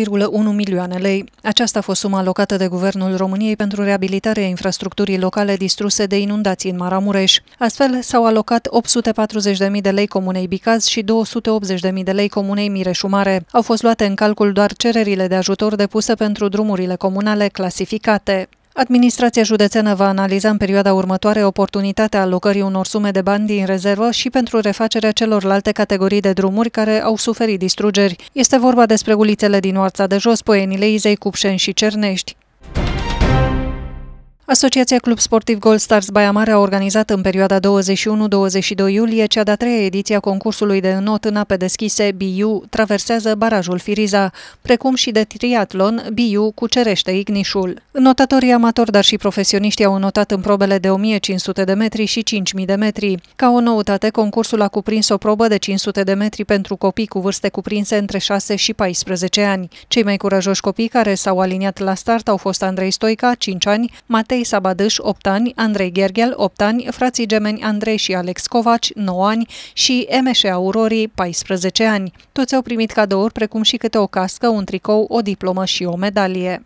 1,1 milioane lei. Aceasta a fost suma alocată de Guvernul României pentru reabilitarea infrastructurii locale distruse de inundații în Maramureș. Astfel, s-au alocat 840.000 de lei Comunei Bicaz și 280.000 de lei Comunei Mireșumare. Au fost luate în calcul doar cererile de ajutor depuse pentru drumurile comunale clasificate. Administrația județeană va analiza în perioada următoare oportunitatea alocării unor sume de bani din rezervă și pentru refacerea celorlalte categorii de drumuri care au suferit distrugeri. Este vorba despre ulițele din Oarța de Jos, poenile Izei, Cupșeni și Cernești. Asociația Club Sportiv Gold Stars Baia Mare a organizat în perioada 21-22 iulie cea de-a treia ediție a concursului de înot în ape deschise BU traversează barajul Firiza, precum și de triatlon BU cucerește Ignișul. Notatorii amatori, dar și profesioniștii au notat în probele de 1500 de metri și 5000 de metri. Ca o noutate, concursul a cuprins o probă de 500 de metri pentru copii cu vârste cuprinse între 6 și 14 ani. Cei mai curajoși copii care s-au aliniat la start au fost Andrei Stoica, 5 ani, Matei Matei Sabadâș, 8 ani, Andrei Gherghel, 8 ani, frații gemeni Andrei și Alex Covaci, 9 ani și Emeșe Aurorii, 14 ani. Toți au primit cadouri precum și câte o cască, un tricou, o diplomă și o medalie.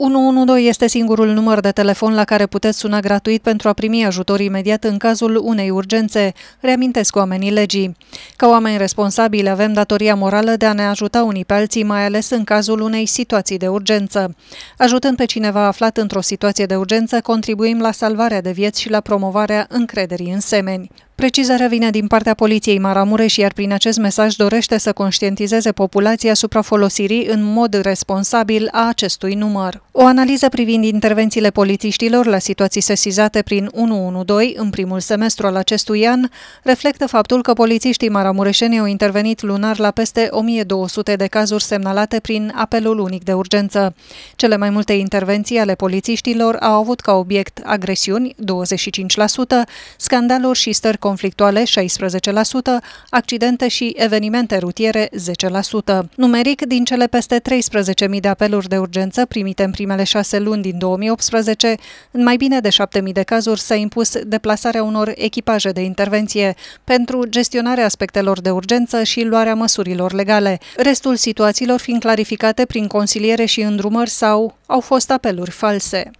112 este singurul număr de telefon la care puteți suna gratuit pentru a primi ajutor imediat în cazul unei urgențe, reamintesc oamenii legii. Ca oameni responsabili avem datoria morală de a ne ajuta unii pe alții, mai ales în cazul unei situații de urgență. Ajutând pe cineva aflat într-o situație de urgență, contribuim la salvarea de vieți și la promovarea încrederii în semeni. Precizarea vine din partea Poliției Maramureș, iar prin acest mesaj dorește să conștientizeze populația asupra folosirii în mod responsabil a acestui număr. O analiză privind intervențiile polițiștilor la situații sesizate prin 112 în primul semestru al acestui an reflectă faptul că polițiștii maramureșeni au intervenit lunar la peste 1200 de cazuri semnalate prin apelul unic de urgență. Cele mai multe intervenții ale polițiștilor au avut ca obiect agresiuni, 25%, scandaluri și stări conflictuale 16%, accidente și evenimente rutiere 10%. Numeric, din cele peste 13.000 de apeluri de urgență primite în primele șase luni din 2018, în mai bine de 7.000 de cazuri s-a impus deplasarea unor echipaje de intervenție pentru gestionarea aspectelor de urgență și luarea măsurilor legale, restul situațiilor fiind clarificate prin consiliere și îndrumări sau au fost apeluri false.